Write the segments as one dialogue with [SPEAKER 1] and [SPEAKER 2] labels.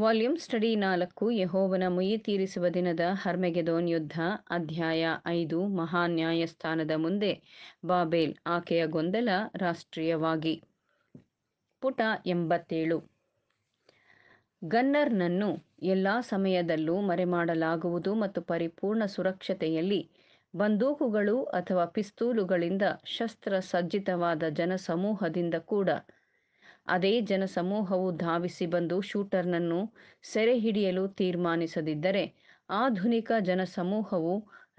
[SPEAKER 1] volume study ನಾಲ್ಕು ಯಹೋವನ ಮುಯಿ ತೀರಿಸುವ ದಿನದ ಹರ್ಮೆಗೆದೋನ್ ಯುದ್ಧ ಅಧ್ಯಾಯ ಐದು ಮಹಾ ನ್ಯಾಯಸ್ಥಾನದ ಮುಂದೆ ಬಾಬೇಲ್ ಆಕೆಯ ಗೊಂದಲ ರಾಷ್ಟ್ರೀಯವಾಗಿ ಪುಟ ಎಂಬತ್ತೇಳು ಗನ್ನರ್ನನ್ನು ಎಲ್ಲ ಸಮಯದಲ್ಲೂ ಮರೆಮಾಡಲಾಗುವುದು ಮತ್ತು ಪರಿಪೂರ್ಣ ಸುರಕ್ಷತೆಯಲ್ಲಿ ಬಂದೂಕುಗಳು ಅಥವಾ ಪಿಸ್ತೂಲುಗಳಿಂದ ಶಸ್ತ್ರ ಸಜ್ಜಿತವಾದ ಜನಸಮೂಹದಿಂದ ಕೂಡ ಅದೇ ಜನಸಮೂಹವು ಧಾವಿಸಿ ಬಂದು ಶೂಟರ್ನನ್ನು ಸೆರೆ ಹಿಡಿಯಲು ತೀರ್ಮಾನಿಸದಿದ್ದರೆ ಆಧುನಿಕ ಜನಸಮೂಹವು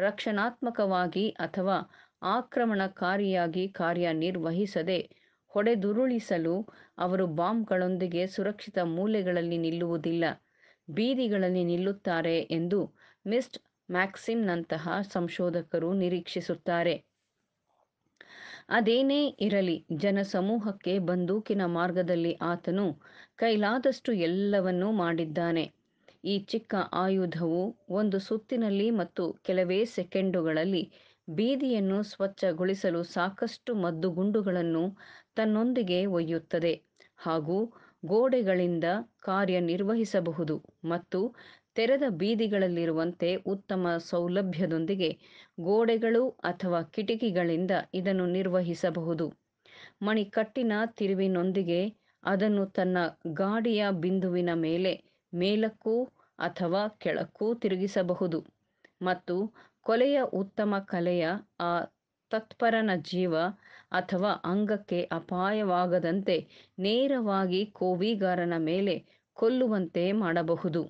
[SPEAKER 1] ರಕ್ಷಣಾತ್ಮಕವಾಗಿ ಅಥವಾ ಆಕ್ರಮಣಕಾರಿಯಾಗಿ ಕಾರ್ಯನಿರ್ವಹಿಸದೆ ಹೊಡೆದುರುಳಿಸಲು ಅವರು ಬಾಂಬ್ಗಳೊಂದಿಗೆ ಸುರಕ್ಷಿತ ಮೂಲೆಗಳಲ್ಲಿ ನಿಲ್ಲುವುದಿಲ್ಲ ಬೀದಿಗಳಲ್ಲಿ ನಿಲ್ಲುತ್ತಾರೆ ಎಂದು ಮಿಸ್ಟ್ ಮ್ಯಾಕ್ಸಿಮ್ನಂತಹ ಸಂಶೋಧಕರು ನಿರೀಕ್ಷಿಸುತ್ತಾರೆ ಅದೇನೇ ಇರಲಿ ಜನಸಮೂಹಕ್ಕೆ ಬಂದೂಕಿನ ಮಾರ್ಗದಲ್ಲಿ ಆತನು ಕೈಲಾದಷ್ಟು ಎಲ್ಲವನ್ನೂ ಮಾಡಿದ್ದಾನೆ ಈ ಚಿಕ್ಕ ಆಯುಧವು ಒಂದು ಸುತ್ತಿನಲ್ಲಿ ಮತ್ತು ಕೆಲವೇ ಸೆಕೆಂಡುಗಳಲ್ಲಿ ಬೀದಿಯನ್ನು ಸ್ವಚ್ಛಗೊಳಿಸಲು ಸಾಕಷ್ಟು ಮದ್ದುಗುಂಡುಗಳನ್ನು ತನ್ನೊಂದಿಗೆ ಒಯ್ಯುತ್ತದೆ ಹಾಗೂ ಗೋಡೆಗಳಿಂದ ಕಾರ್ಯನಿರ್ವಹಿಸಬಹುದು ಮತ್ತು ತೆರೆದ ಬೀದಿಗಳಲ್ಲಿರುವಂತೆ ಉತ್ತಮ ಸೌಲಭ್ಯದೊಂದಿಗೆ ಗೋಡೆಗಳು ಅಥವಾ ಕಿಟಕಿಗಳಿಂದ ಇದನ್ನು ನಿರ್ವಹಿಸಬಹುದು ಮಣಿಕಟ್ಟಿನ ತಿರುವಿನೊಂದಿಗೆ ಅದನ್ನು ತನ್ನ ಗಾಡಿಯ ಬಿಂದುವಿನ ಮೇಲೆ ಮೇಲಕ್ಕೂ ಅಥವಾ ಕೆಳಕ್ಕೂ ತಿರುಗಿಸಬಹುದು ಮತ್ತು ಕೊಲೆಯ ಉತ್ತಮ ಕಲೆಯ ಆ ತತ್ಪರನ ಜೀವ ಅಥವಾ ಅಂಗಕ್ಕೆ ಅಪಾಯವಾಗದಂತೆ ನೇರವಾಗಿ ಕೋವಿಗಾರನ ಮೇಲೆ ಕೊಲ್ಲುವಂತೆ ಮಾಡಬಹುದು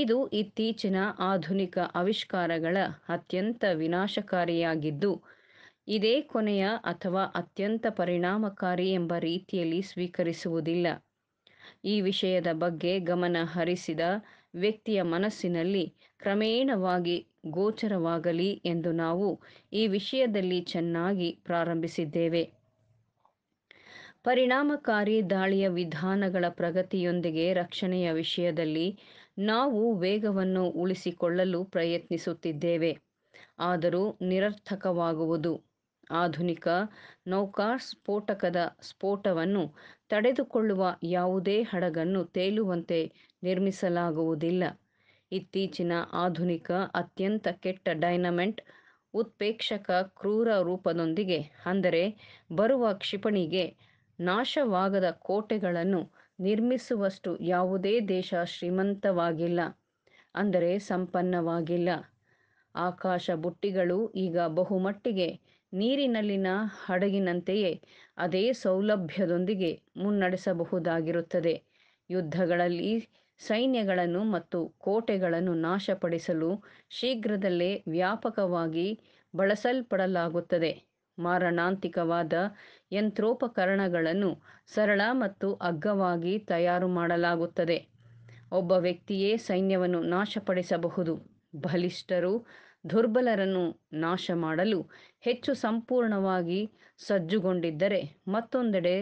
[SPEAKER 1] ಇದು ಇತ್ತೀಚಿನ ಆಧುನಿಕ ಆವಿಷ್ಕಾರಗಳ ಅತ್ಯಂತ ವಿನಾಶಕಾರಿಯಾಗಿದ್ದು ಇದೇ ಕೊನೆಯ ಅಥವಾ ಅತ್ಯಂತ ಪರಿಣಾಮಕಾರಿ ಎಂಬ ರೀತಿಯಲ್ಲಿ ಸ್ವೀಕರಿಸುವುದಿಲ್ಲ ಈ ವಿಷಯದ ಬಗ್ಗೆ ಗಮನ ಹರಿಸಿದ ವ್ಯಕ್ತಿಯ ಮನಸ್ಸಿನಲ್ಲಿ ಕ್ರಮೇಣವಾಗಿ ಗೋಚರವಾಗಲಿ ಎಂದು ನಾವು ಈ ವಿಷಯದಲ್ಲಿ ಚೆನ್ನಾಗಿ ಪ್ರಾರಂಭಿಸಿದ್ದೇವೆ ಪರಿಣಾಮಕಾರಿ ದಾಳಿಯ ವಿಧಾನಗಳ ಪ್ರಗತಿಯೊಂದಿಗೆ ರಕ್ಷಣೆಯ ವಿಷಯದಲ್ಲಿ ನಾವು ವೇಗವನ್ನು ಉಳಿಸಿಕೊಳ್ಳಲು ಪ್ರಯತ್ನಿಸುತ್ತಿದ್ದೇವೆ ಆದರೂ ನಿರರ್ಥಕವಾಗುವುದು ಆಧುನಿಕ ನೌಕಾ ಸ್ಫೋಟಕದ ಸ್ಫೋಟವನ್ನು ತಡೆದುಕೊಳ್ಳುವ ಯಾವುದೇ ಹಡಗನ್ನು ತೇಲುವಂತೆ ನಿರ್ಮಿಸಲಾಗುವುದಿಲ್ಲ ಇತ್ತೀಚಿನ ಆಧುನಿಕ ಅತ್ಯಂತ ಕೆಟ್ಟ ಡೈನಮೆಂಟ್ ಉತ್ಪೇಕ್ಷಕ ಕ್ರೂರ ರೂಪದೊಂದಿಗೆ ಅಂದರೆ ಬರುವ ಕ್ಷಿಪಣಿಗೆ ನಾಶವಾಗದ ಕೋಟೆಗಳನ್ನು ನಿರ್ಮಿಸುವಷ್ಟು ಯಾವುದೇ ದೇಶ ಶ್ರೀಮಂತವಾಗಿಲ್ಲ ಅಂದರೆ ಸಂಪನ್ನವಾಗಿಲ್ಲ ಆಕಾಶ ಬುಟ್ಟಿಗಳು ಈಗ ಬಹುಮಟ್ಟಿಗೆ ನೀರಿನಲ್ಲಿನ ಹಡಗಿನಂತೆಯೇ ಅದೇ ಸೌಲಭ್ಯದೊಂದಿಗೆ ಮುನ್ನಡೆಸಬಹುದಾಗಿರುತ್ತದೆ ಯುದ್ಧಗಳಲ್ಲಿ ಸೈನ್ಯಗಳನ್ನು ಮತ್ತು ಕೋಟೆಗಳನ್ನು ನಾಶಪಡಿಸಲು ಶೀಘ್ರದಲ್ಲೇ ವ್ಯಾಪಕವಾಗಿ ಬಳಸಲ್ಪಡಲಾಗುತ್ತದೆ ಮಾರಣಾಂತಿಕವಾದ ಯಂತ್ರೋಪಕರಣಗಳನ್ನು ಸರಳ ಮತ್ತು ಅಗ್ಗವಾಗಿ ತಯಾರು ಮಾಡಲಾಗುತ್ತದೆ ಒಬ್ಬ ವ್ಯಕ್ತಿಯೇ ಸೈನ್ಯವನ್ನು ನಾಶಪಡಿಸಬಹುದು ಬಲಿಷ್ಠರು ದುರ್ಬಲರನ್ನು ನಾಶ ಮಾಡಲು ಹೆಚ್ಚು ಸಂಪೂರ್ಣವಾಗಿ ಸಜ್ಜುಗೊಂಡಿದ್ದರೆ ಮತ್ತೊಂದೆಡೆ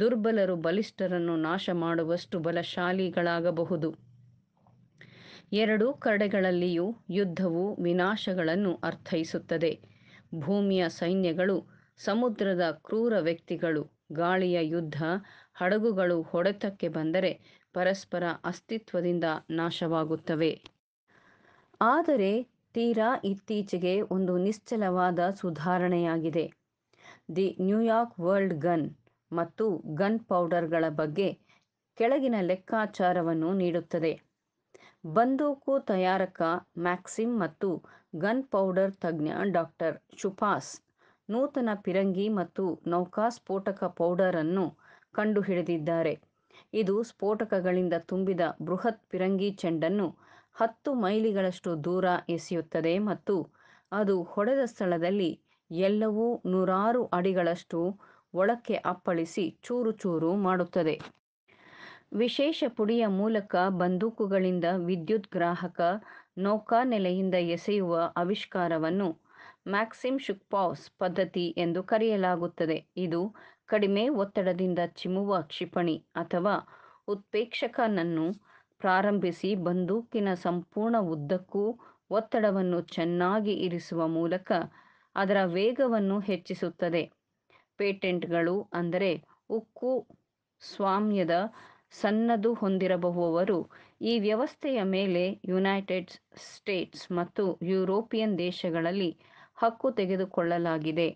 [SPEAKER 1] ದುರ್ಬಲರು ಬಲಿಷ್ಠರನ್ನು ನಾಶ ಮಾಡುವಷ್ಟು ಬಲಶಾಲಿಗಳಾಗಬಹುದು ಎರಡೂ ಕಡೆಗಳಲ್ಲಿಯೂ ಯುದ್ಧವು ವಿನಾಶಗಳನ್ನು ಅರ್ಥೈಸುತ್ತದೆ ಭೂಮಿಯ ಸೈನ್ಯಗಳು ಸಮುದ್ರದ ಕ್ರೂರ ವ್ಯಕ್ತಿಗಳು ಗಾಳಿಯ ಯುದ್ಧ ಹಡಗುಗಳು ಹೊಡೆತಕ್ಕೆ ಬಂದರೆ ಪರಸ್ಪರ ಅಸ್ತಿತ್ವದಿಂದ ನಾಶವಾಗುತ್ತವೆ ಆದರೆ ತೀರಾ ಇತ್ತೀಚೆಗೆ ಒಂದು ನಿಶ್ಚಲವಾದ ಸುಧಾರಣೆಯಾಗಿದೆ ದಿ ನ್ಯೂಯಾರ್ಕ್ ವರ್ಲ್ಡ್ ಗನ್ ಮತ್ತು ಗನ್ ಪೌಡರ್ಗಳ ಬಗ್ಗೆ ಕೆಳಗಿನ ಲೆಕ್ಕಾಚಾರವನ್ನು ನೀಡುತ್ತದೆ ಬಂದೂಕು ತಯಾರಕ ಮ್ಯಾಕ್ಸಿಮ್ ಮತ್ತು ಗನ್ ಪೌಡರ್ ತಜ್ಞ ಡಾಕ್ಟರ್ ಶುಪಾಸ್ ನೂತನ ಪಿರಂಗಿ ಮತ್ತು ನೌಕಾ ಸ್ಫೋಟಕ ಪೌಡರ್ ಅನ್ನು ಕಂಡುಹಿಡಿದಿದ್ದಾರೆ ಇದು ಸ್ಫೋಟಕಗಳಿಂದ ತುಂಬಿದ ಬೃಹತ್ ಪಿರಂಗಿ ಚೆಂಡನ್ನು ಹತ್ತು ಮೈಲಿಗಳಷ್ಟು ದೂರ ಎಸೆಯುತ್ತದೆ ಮತ್ತು ಅದು ಹೊಡೆದ ಸ್ಥಳದಲ್ಲಿ ಎಲ್ಲವೂ ನೂರಾರು ಅಡಿಗಳಷ್ಟು ಒಳಕ್ಕೆ ಅಪ್ಪಳಿಸಿ ಚೂರು ಚೂರು ಮಾಡುತ್ತದೆ ವಿಶೇಷ ಪುಡಿಯ ಮೂಲಕ ಬಂದೂಕುಗಳಿಂದ ವಿದ್ಯುತ್ ಗ್ರಾಹಕ ನೌಕಾನೆಲೆಯಿಂದ ಎಸೆಯುವ ಆವಿಷ್ಕಾರವನ್ನು ಮ್ಯಾಕ್ಸಿಮ್ ಶುಕ್ಪಾವ್ಸ್ ಪದ್ಧತಿ ಎಂದು ಕರೆಯಲಾಗುತ್ತದೆ ಇದು ಕಡಿಮೆ ಒತ್ತಡದಿಂದ ಚಿಮ್ಮುವ ಕ್ಷಿಪಣಿ ಅಥವಾ ಉತ್ಪೇಕ್ಷಕನನ್ನು ಪ್ರಾರಂಭಿಸಿ ಬಂದೂಕಿನ ಸಂಪೂರ್ಣ ಉದ್ದಕ್ಕೂ ಒತ್ತಡವನ್ನು ಚೆನ್ನಾಗಿ ಇರಿಸುವ ಮೂಲಕ ಅದರ ವೇಗವನ್ನು ಹೆಚ್ಚಿಸುತ್ತದೆ ಪೇಟೆಂಟ್ಗಳು ಅಂದರೆ ಉಕ್ಕು ಸ್ವಾಮ್ಯದ ಸನ್ನದು ಹೊಂದಿರಬಹುವವರು ಈ ವ್ಯವಸ್ಥೆಯ ಮೇಲೆ ಯುನೈಟೆಡ್ ಸ್ಟೇಟ್ಸ್ ಮತ್ತು ಯುರೋಪಿಯನ್ ದೇಶಗಳಲ್ಲಿ ಹಕ್ಕು ತೆಗೆದುಕೊಳ್ಳಲಾಗಿದೆ